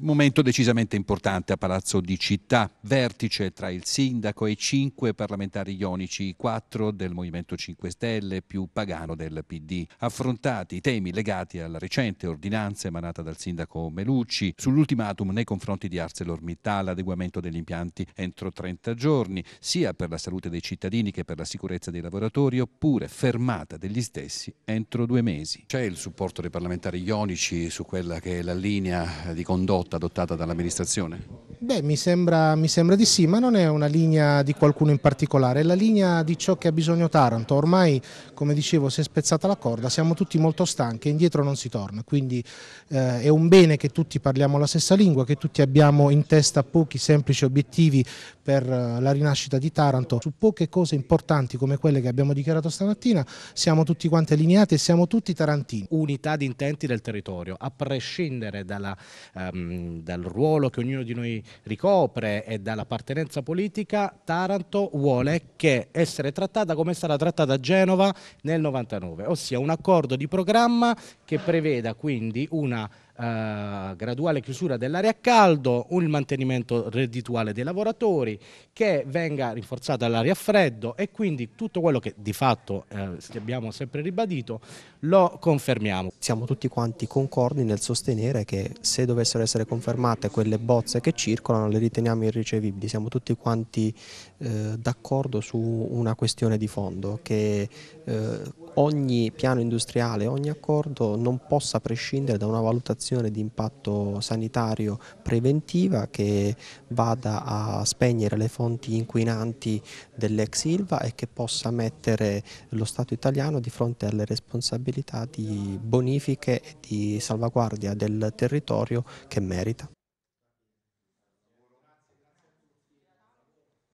Momento decisamente importante a Palazzo di Città, vertice tra il sindaco e cinque parlamentari ionici, i quattro del Movimento 5 Stelle più Pagano del PD. Affrontati i temi legati alla recente ordinanza emanata dal sindaco Melucci sull'ultimatum nei confronti di ArcelorMittal, l'adeguamento degli impianti entro 30 giorni, sia per la salute dei cittadini che per la sicurezza dei lavoratori, oppure fermata degli stessi entro due mesi. C'è il supporto dei parlamentari ionici su quella che è la linea di condotta adottata dall'amministrazione? Beh, mi sembra, mi sembra, di sì, ma non è una linea di qualcuno in particolare, è la linea di ciò che ha bisogno Taranto. Ormai, come dicevo, si è spezzata la corda, siamo tutti molto stanchi e indietro non si torna. Quindi eh, è un bene che tutti parliamo la stessa lingua, che tutti abbiamo in testa pochi semplici obiettivi per eh, la rinascita di Taranto. Su poche cose importanti come quelle che abbiamo dichiarato stamattina siamo tutti quanti allineati e siamo tutti tarantini. Unità di intenti del territorio, a prescindere dalla, um, dal ruolo che ognuno di noi ricopre e dall'appartenenza politica, Taranto vuole che essere trattata come è stata trattata Genova nel 99, ossia un accordo di programma che preveda quindi una eh, graduale chiusura dell'area a caldo, un mantenimento reddituale dei lavoratori, che venga rinforzata l'aria a freddo e quindi tutto quello che di fatto eh, abbiamo sempre ribadito lo confermiamo. Siamo tutti quanti concordi nel sostenere che se dovessero essere confermate quelle bozze che circolano le riteniamo irricevibili, siamo tutti quanti eh, d'accordo su una questione di fondo che eh, ogni piano industriale, ogni accordo non possa prescindere da una valutazione di impatto sanitario preventiva che vada a spegnere le fonti inquinanti dell'ex Ilva e che possa mettere lo Stato italiano di fronte alle responsabilità di bonifiche e di salvaguardia del territorio che merita.